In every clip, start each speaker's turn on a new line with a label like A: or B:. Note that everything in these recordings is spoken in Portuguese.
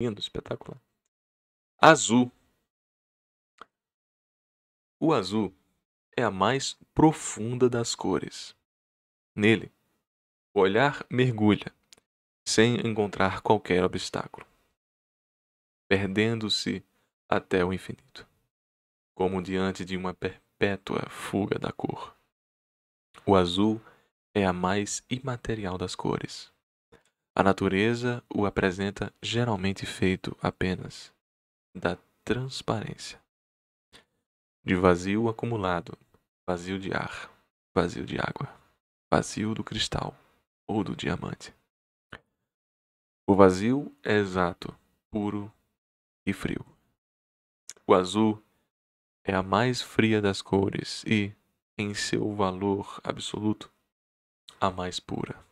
A: Lindo, espetacular. Azul. O azul é a mais profunda das cores. Nele,
B: o olhar mergulha, sem encontrar qualquer obstáculo, perdendo-se até o infinito, como diante de uma perpétua fuga da cor. O azul é a mais imaterial das cores. A natureza o apresenta geralmente feito apenas da transparência, de vazio acumulado, vazio de ar, vazio de água, vazio do cristal
A: ou do diamante.
B: O vazio é exato, puro e frio. O azul é a mais fria das cores e, em seu valor absoluto, a mais pura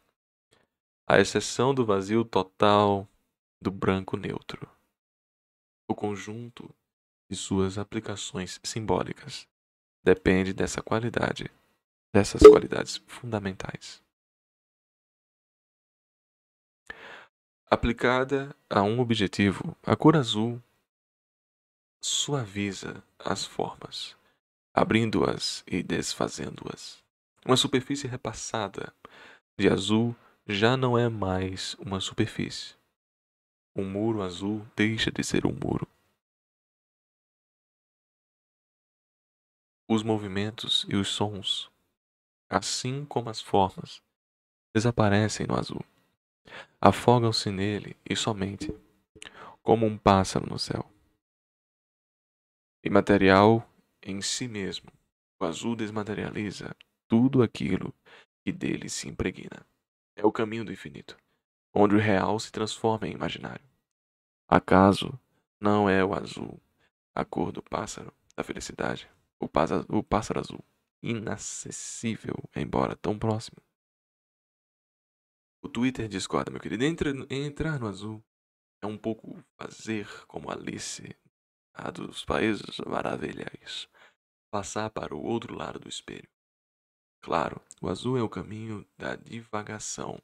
B: à exceção do vazio total do branco neutro. O conjunto de suas aplicações simbólicas
A: depende dessa qualidade, dessas qualidades fundamentais.
B: Aplicada
A: a um objetivo, a cor azul suaviza as formas,
B: abrindo-as e desfazendo-as. Uma superfície repassada
A: de azul já não é mais uma superfície. O muro azul deixa de ser um muro. Os movimentos e os sons, assim como as formas,
B: desaparecem no azul. Afogam-se nele e somente, como um pássaro no céu. Imaterial em si mesmo, o azul desmaterializa tudo aquilo que dele se impregna. É o caminho do infinito, onde o real se transforma em imaginário. Acaso não é o azul, a cor do pássaro, da felicidade, o, pássaro, o pássaro azul, inacessível, embora tão próximo. O Twitter discorda, meu querido. Entra, entrar no azul é um pouco fazer como Alice, a dos Países Maravilhas, passar para o outro lado do espelho claro, o azul é o caminho da divagação.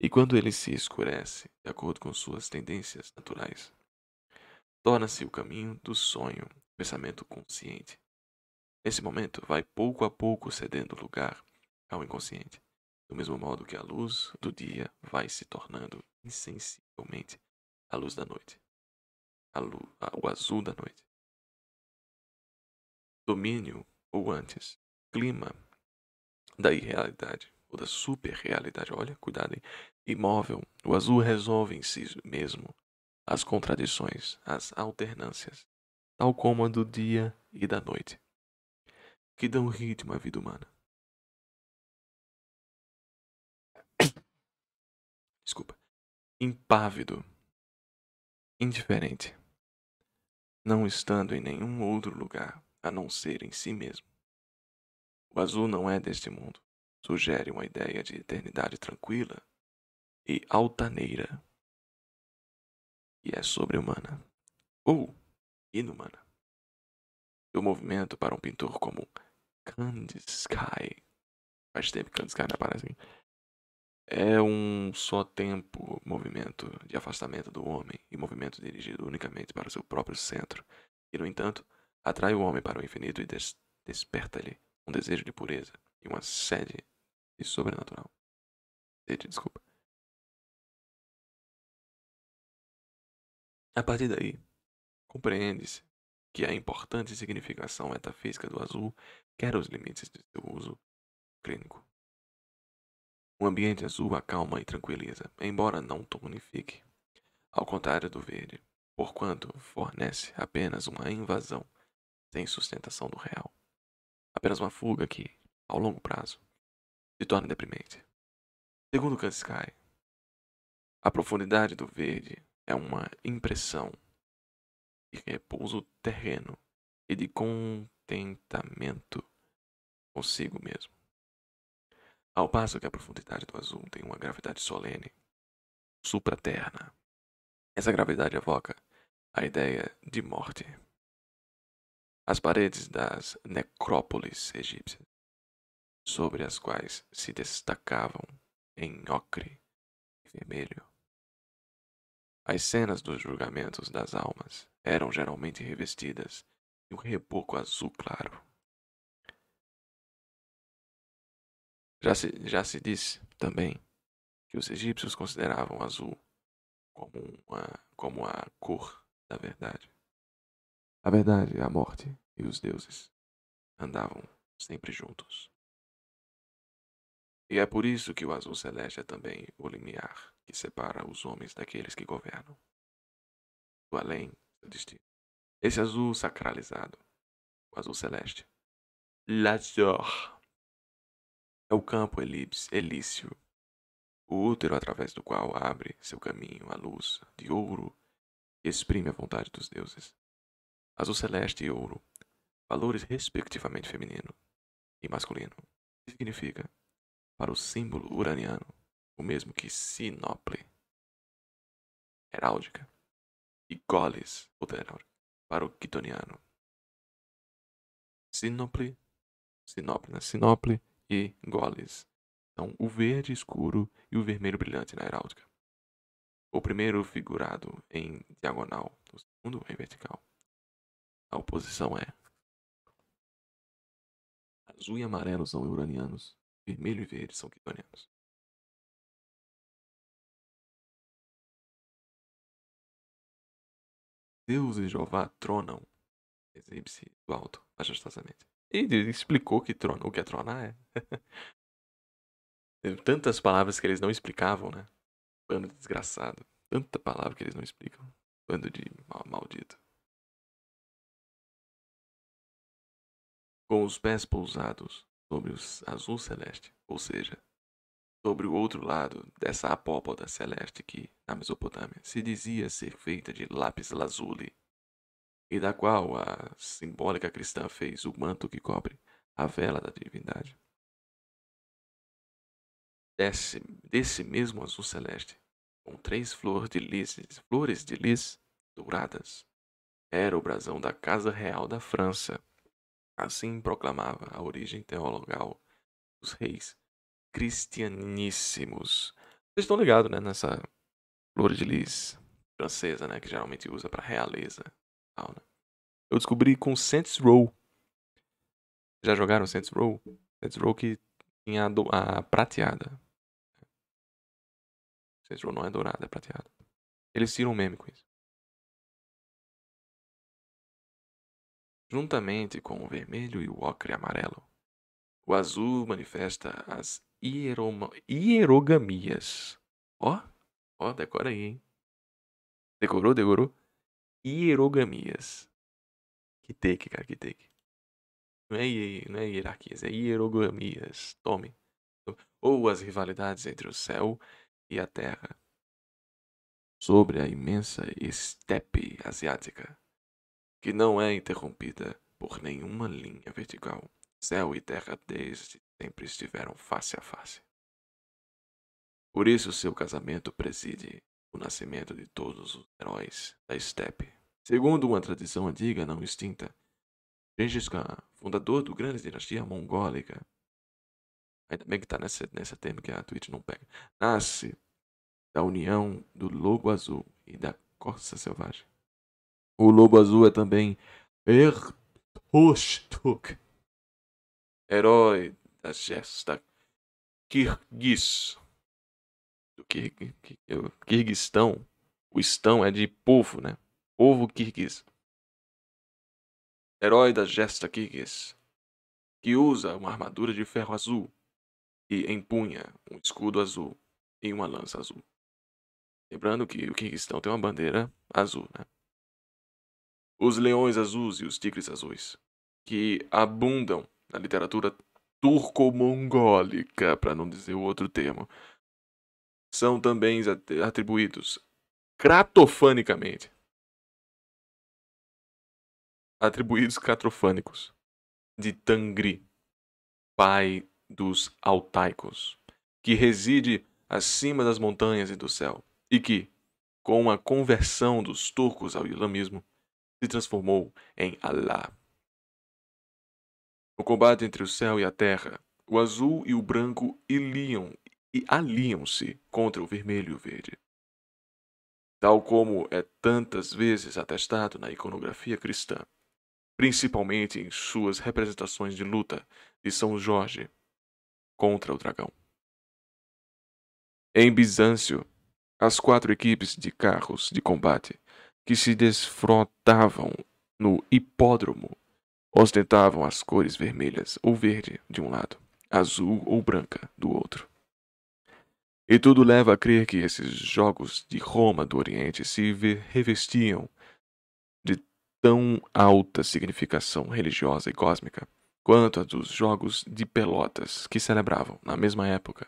B: E quando ele se escurece, de acordo com suas tendências naturais, torna-se o caminho do sonho, pensamento consciente. Nesse momento, vai pouco a pouco cedendo lugar ao inconsciente, do mesmo
A: modo que a luz do dia vai se tornando insensivelmente a luz da noite, a luz, a, o azul da noite. Domínio, ou antes, clima da irrealidade ou da super
B: realidade, olha, cuidado, Imóvel, o azul resolve em si mesmo
A: as contradições, as alternâncias, tal como a do dia e da noite, que dão ritmo à vida humana. Desculpa. Impávido, indiferente, não estando em nenhum outro lugar a não ser em si mesmo o azul não é deste mundo. Sugere uma ideia de eternidade tranquila e altaneira. E é sobre-humana. Ou inumana. O movimento para
B: um pintor como Kandinsky. Faz tempo que Kandinsky não aparece aqui. É um só tempo movimento de afastamento do homem e movimento dirigido unicamente para o seu próprio centro. E, no entanto, atrai o homem para o infinito e
A: des desperta-lhe um desejo de pureza e uma sede de sobrenatural. Sede, desculpa. A partir daí, compreende-se que a importante significação metafísica do azul quer os limites de seu uso clínico.
B: O ambiente azul acalma e tranquiliza, embora não tonifique, ao contrário do verde, porquanto fornece apenas uma invasão sem sustentação do
A: real apenas uma fuga que, ao longo prazo, se torna deprimente. Segundo Kansky, a profundidade do verde é uma
B: impressão de repouso terreno e de contentamento
A: consigo mesmo. Ao passo que a profundidade do azul tem uma gravidade solene, supraterna. Essa gravidade evoca a ideia de morte as paredes das necrópolis egípcias, sobre as quais se destacavam em ocre e vermelho. As cenas dos julgamentos das almas eram geralmente revestidas de um reboco azul claro. Já se, já se disse também que os egípcios consideravam azul como, uma, como a cor da verdade. A verdade, a morte e os deuses andavam sempre juntos. E é por isso que o azul celeste é também o limiar que separa os homens daqueles que governam. Do além, do destino. Esse azul sacralizado, o azul celeste. L'azur. É o campo elipse, elício,
B: o útero através do qual abre seu caminho a luz de ouro e exprime a vontade dos deuses azul celeste e ouro, valores
A: respectivamente feminino e masculino. Que significa, para o símbolo uraniano, o mesmo que sinople, heráldica, e goles, outra heráldica, para o quitoniano. Sinople, sinople, né? Sinople e goles. Então, o verde
B: escuro e o vermelho brilhante na heráldica. O primeiro figurado em
A: diagonal, o segundo em vertical. A oposição é azul e amarelo são uranianos, vermelho e verde são quitonianos. Deus e Jeová tronam, exibe-se do alto, majestosamente.
B: E explicou que trona. O que é tronar é. tantas
A: palavras que eles não explicavam, né? Bando desgraçado. Tanta palavra que eles não explicam. Bando de mal maldito. com os pés pousados sobre o azul celeste, ou seja,
B: sobre o outro lado dessa apópoda celeste que, na Mesopotâmia, se dizia ser feita
A: de lápis lazuli, e da qual a simbólica cristã fez o manto que cobre a vela da divindade.
B: Desse, desse mesmo azul celeste, com três de lis, flores de lis douradas, era o brasão da Casa Real da França, Assim proclamava a origem teologal dos reis cristianíssimos. Vocês estão ligados, né, nessa flor de lis francesa, né, que geralmente usa para realeza. Tal, né? Eu descobri com Saints Row. Já jogaram Saints Row? Saints Row que tinha a, do... a prateada.
A: Saints Row não é dourada, é prateada. Eles tiram um meme com isso. juntamente com o vermelho e o ocre amarelo. O azul manifesta as hieroma, hierogamias.
B: Ó, ó, decora aí, hein? Decorou, decorou? Hierogamias.
A: Que take, cara, que take.
B: Não é, não é hierarquias, é hierogamias. Tome. Ou as rivalidades entre o céu e a terra. Sobre a imensa estepe asiática que não é interrompida por nenhuma linha vertical. Céu e terra desde sempre estiveram face a face. Por isso, seu casamento preside o nascimento de todos os heróis da estepe. Segundo uma tradição antiga não extinta, Gengis Khan, fundador do grande dinastia mongólica, ainda bem que está nessa, nessa termo que a Twitch não pega, nasce da união do lobo azul e da corça selvagem. O lobo azul é também Ertustuk, herói da gesta Kirguis. Do Kirguistão. O estão é de povo, né? Povo Kirguis. Herói da gesta Kirguis, que usa uma armadura de ferro azul e empunha um escudo azul e uma lança azul. Lembrando que o Kirguistão tem uma bandeira azul, né? os leões azuis e os tigres azuis, que abundam na literatura turco-mongólica, para não dizer o outro termo,
A: são também atribuídos cratofanicamente. Atribuídos catrofânicos de Tangri, pai dos altaicos, que
B: reside acima das montanhas e do céu, e que, com a conversão dos turcos ao islamismo, se transformou em Alá. No combate entre o céu e a terra, o azul e o branco iliam e aliam-se contra o vermelho e o verde. Tal como é tantas vezes atestado na iconografia cristã, principalmente em suas representações de luta de São Jorge contra o dragão. Em Bizâncio, as quatro equipes de carros de combate que se desfrotavam no hipódromo ostentavam as cores vermelhas ou verde de um lado, azul ou branca do outro. E tudo leva a crer que esses jogos de Roma do Oriente se revestiam de tão alta significação religiosa e cósmica quanto a dos jogos de Pelotas que celebravam na mesma época.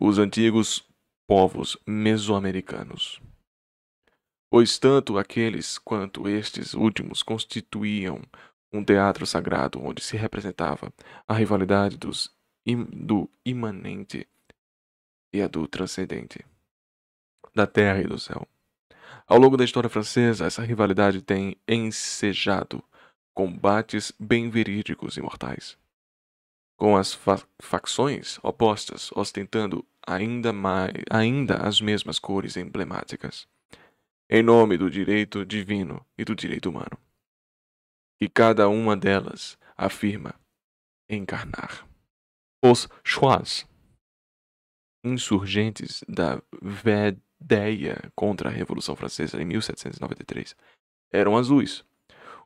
B: Os antigos povos mesoamericanos pois tanto aqueles quanto estes últimos constituíam um teatro sagrado onde se representava a rivalidade dos, im, do imanente e a do transcendente, da terra e do céu. Ao longo da história francesa, essa rivalidade tem ensejado combates bem verídicos e mortais, com as fa facções opostas ostentando ainda, mais, ainda as mesmas cores emblemáticas em nome do direito divino e do direito humano. E cada uma delas afirma encarnar. Os Schwaz, insurgentes da Védeia contra a Revolução Francesa em 1793, eram azuis.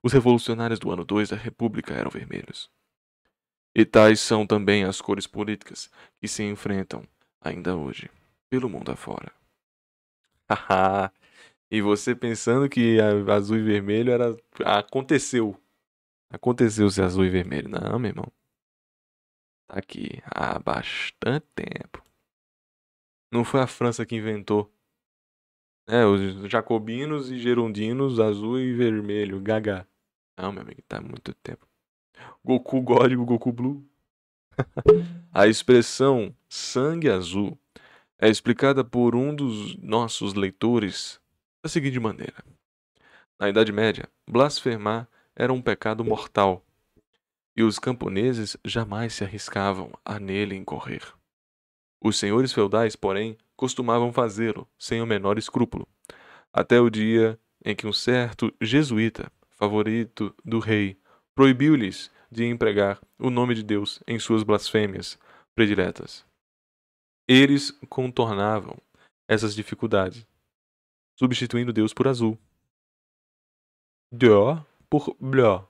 B: Os revolucionários do ano 2 da República eram vermelhos. E tais são também as cores políticas que se enfrentam ainda hoje pelo mundo afora. Haha! E você pensando que azul e vermelho era. Aconteceu. Aconteceu ser azul e vermelho. Não, meu irmão. Tá aqui há bastante tempo. Não foi a França que inventou. É, os jacobinos e gerundinos, azul e vermelho, gaga. Não, meu amigo, tá há muito tempo. Goku gótico, Goku blue. a expressão sangue azul é explicada por um dos nossos leitores da seguinte maneira: Na Idade Média, blasfemar era um pecado mortal e os camponeses jamais se arriscavam a nele incorrer. Os senhores feudais, porém, costumavam fazê-lo sem o menor escrúpulo, até o dia em que um certo jesuíta, favorito do rei, proibiu-lhes de empregar o nome de Deus em suas blasfêmias prediletas. Eles contornavam essas dificuldades, substituindo Deus por azul. Dó por bló.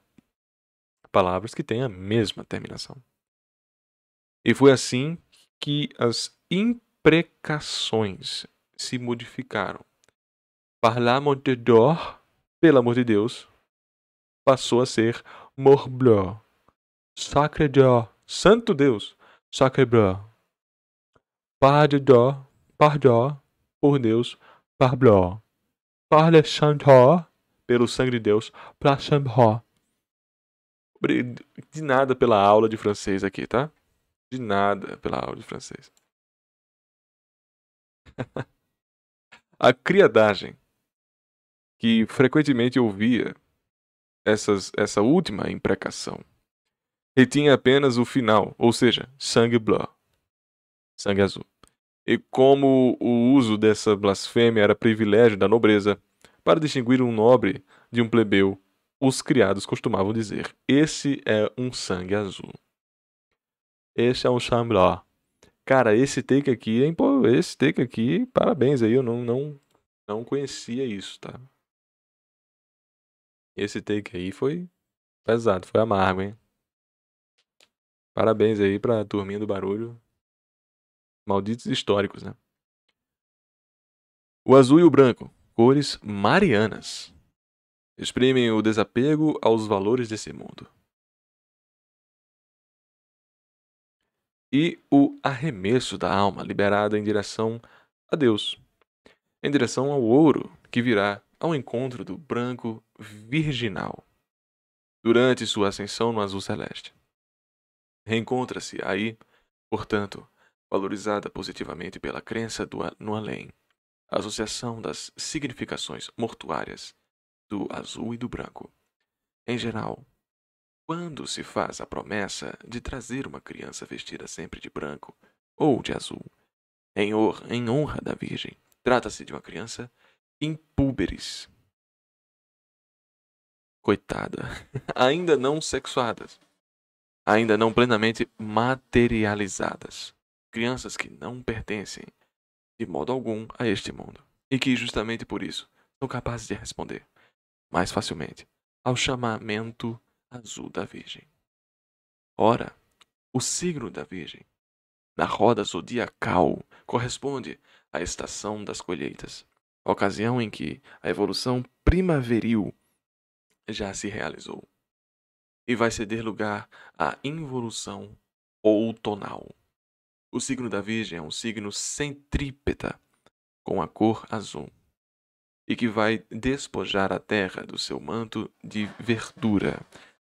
B: Palavras que têm a mesma terminação. E foi assim que as imprecações se modificaram. Parlamos de dor, pelo amor de Deus, passou a ser morbleu. Sacre Dior, santo Deus, sacre bleu. Par de dó, par dó, por Deus, Parblor. Parle Shantor, pelo sangue de Deus, pra De nada pela aula de francês aqui, tá? De nada pela aula de francês.
A: a criadagem que frequentemente ouvia essas, essa última
B: imprecação retinha apenas o final, ou seja, sangue bleu, sangue azul e como o uso dessa blasfêmia era privilégio da nobreza, para distinguir um nobre de um plebeu, os criados costumavam dizer: Esse é um sangue azul. Esse é um chambra. Cara, esse take aqui, hein, pô, esse take aqui, parabéns aí, eu não, não, não conhecia isso, tá? Esse take aí foi pesado, foi amargo, hein? Parabéns aí pra turminha do barulho. Malditos históricos, né?
A: O azul e o branco, cores
B: marianas, exprimem o desapego aos valores desse mundo. E o arremesso da alma liberada em direção a Deus, em direção ao ouro que virá ao encontro do branco virginal durante sua ascensão no azul celeste. Reencontra-se aí, portanto, valorizada positivamente pela crença do, no além, a associação das significações mortuárias do azul e do branco. Em geral, quando se faz a promessa de trazer uma criança vestida sempre de branco ou de azul, em, or, em honra da Virgem, trata-se de uma criança impúberes. Coitada, ainda não sexuadas, ainda não plenamente materializadas crianças que não pertencem de modo algum a este mundo, e que justamente por isso são capazes de responder mais facilmente ao chamamento azul da Virgem. Ora, o signo da Virgem, na roda zodiacal, corresponde à estação das colheitas, ocasião em que a evolução primaveril já se realizou e vai ceder lugar à involução outonal. O signo da Virgem é um signo centrípeta, com a cor azul, e que vai despojar a terra do seu manto de verdura,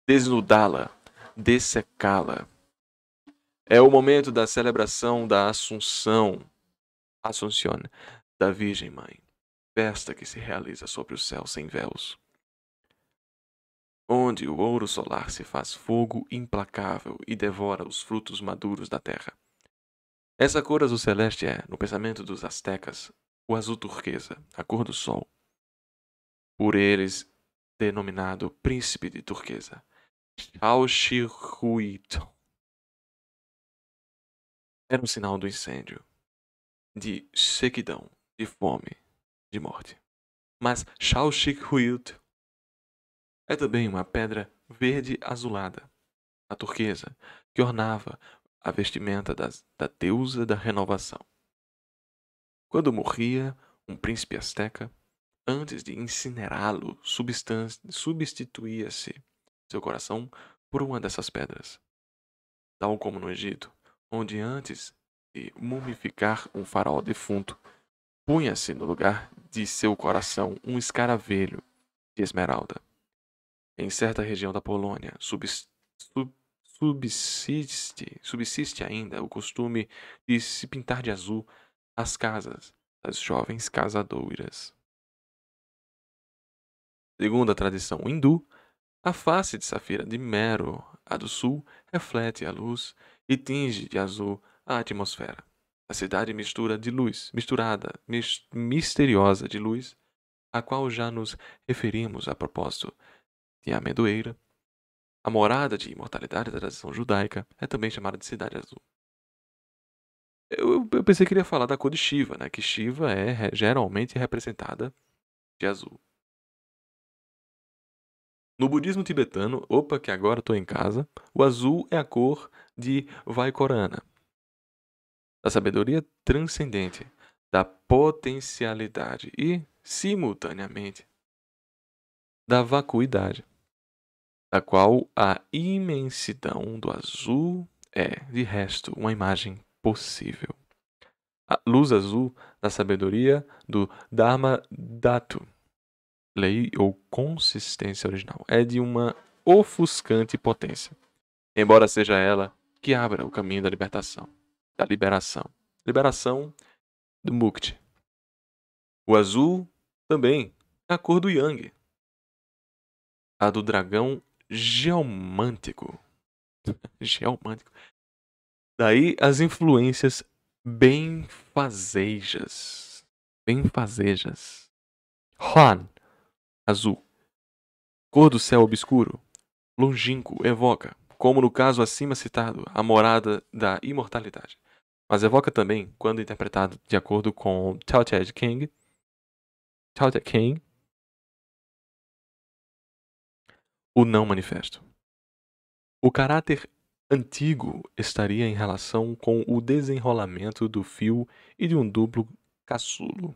B: desnudá-la, dessecá-la. É o momento da celebração da Assunção, Assunción, da Virgem Mãe, festa que se realiza sobre o céu sem véus, onde o ouro solar se faz fogo implacável e devora os frutos maduros da terra. Essa cor azul celeste é, no pensamento dos astecas, o azul turquesa, a cor do sol.
A: Por eles denominado príncipe de turquesa, Chalchihuiton. Era um sinal do incêndio, de sequidão, de fome, de morte.
B: Mas Chalchihuiton é também uma pedra verde azulada, a turquesa, que ornava a vestimenta da deusa da renovação. Quando morria um príncipe asteca, antes de incinerá-lo, substituía-se seu coração por uma dessas pedras. Tal como no Egito, onde antes de mumificar um faraó defunto, punha-se no lugar de seu coração um escaravelho de esmeralda. Em certa região da Polônia, substituía subsiste, subsiste ainda o costume de se pintar de azul as casas das jovens casadoras. Segundo a tradição hindu, a face de Safira de Mero, a do sul, reflete a luz e tinge de azul a atmosfera. A cidade mistura de luz, misturada, mis misteriosa de luz, a qual já nos referimos a propósito de amendoeira, a morada de imortalidade da tradição judaica é também chamada de Cidade Azul. Eu, eu pensei que iria falar da cor de Shiva, né? Que Shiva é geralmente representada de azul. No budismo tibetano, opa, que agora estou em casa, o azul é a cor de Vaikorana, da sabedoria transcendente, da potencialidade e, simultaneamente, da vacuidade da qual a imensidão do azul é, de resto, uma imagem possível. A luz azul da sabedoria do Dharma Dhatu, lei ou consistência original, é de uma ofuscante potência, embora seja ela que abra o caminho da libertação, da liberação, liberação do Mukti. O azul também é a cor do Yang, a do dragão geomântico. geomântico. Daí as influências benfazejas. Benfazejas. Juan, azul. Cor do céu obscuro. Longínquo, evoca, como no caso acima citado, a morada da imortalidade. Mas evoca
A: também, quando interpretado de acordo com Tao Te King, Tao Te King, o não manifesto.
B: O caráter antigo estaria em relação com o desenrolamento do fio e de um duplo caçulo,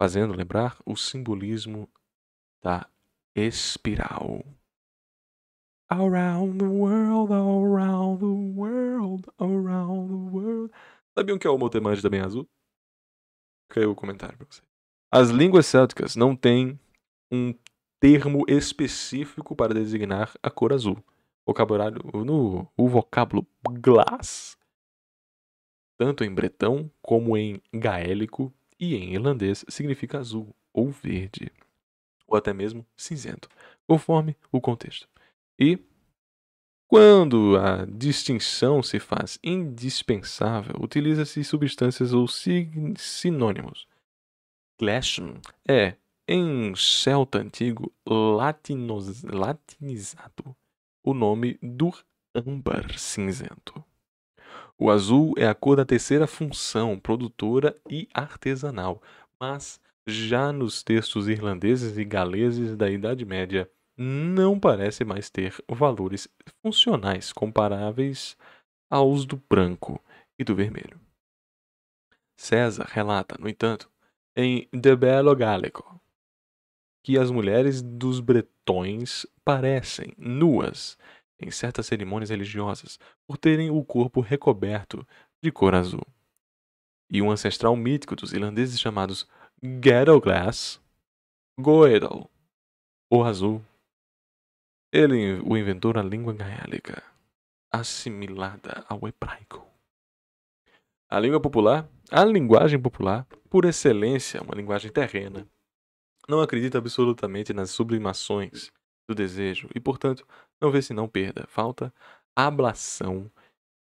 B: fazendo lembrar o simbolismo da espiral. Around the world, around the world, around the world. Sabiam que é o Motemante da Azul? Caiu o comentário pra você. As línguas célticas não têm um termo específico para designar a cor azul. Vocabulário no o vocábulo glass, tanto em bretão como em gaélico e em irlandês, significa azul ou verde, ou até mesmo cinzento, conforme o contexto. E quando a distinção se faz indispensável, utiliza-se substâncias ou sinônimos. Clashon é em celta antigo, latinos,
A: latinizado,
B: o nome do âmbar cinzento. O azul é a cor da terceira função, produtora e artesanal, mas já nos textos irlandeses e galeses da Idade Média, não parece mais ter valores funcionais comparáveis aos do branco e do vermelho. César relata, no entanto, em De Bello Gallico, que as mulheres dos bretões parecem nuas em certas cerimônias religiosas por terem o corpo recoberto de cor azul. E um ancestral mítico dos irlandeses chamados Geroglass, Goedel, ou azul. Ele o inventou na língua gaélica, assimilada ao hebraico. A língua popular, a linguagem popular, por excelência, uma linguagem terrena, não acredita absolutamente nas sublimações do desejo e, portanto, não vê senão perda, falta, ablação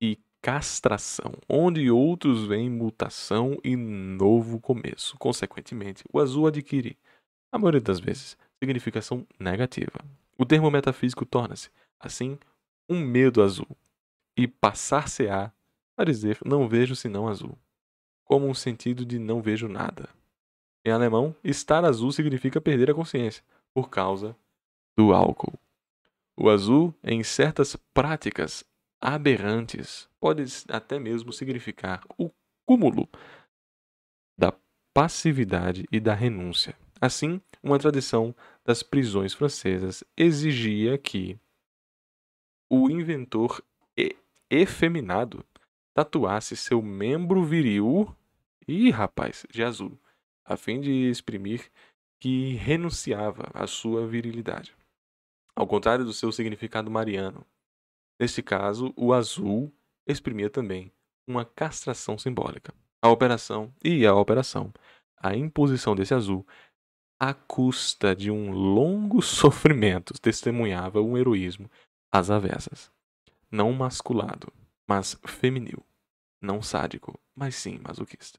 B: e castração, onde outros veem mutação e novo começo. Consequentemente, o azul adquire, a maioria das vezes, significação negativa. O termo metafísico torna-se, assim, um medo azul. E passar-se-á a dizer não vejo senão azul, como um sentido de não vejo nada. Em alemão, estar azul significa perder a consciência, por causa do álcool. O azul, em certas práticas aberrantes, pode até mesmo significar o cúmulo da passividade e da renúncia. Assim, uma tradição das prisões francesas exigia que o inventor efeminado tatuasse seu membro viril e rapaz de azul a fim de exprimir que renunciava à sua virilidade, ao contrário do seu significado mariano. Neste caso, o azul exprimia também uma castração simbólica. A operação e a operação, a imposição desse azul, à custa de um longo sofrimento, testemunhava um
A: heroísmo às avessas. Não masculado, mas feminil. Não sádico, mas sim masoquista.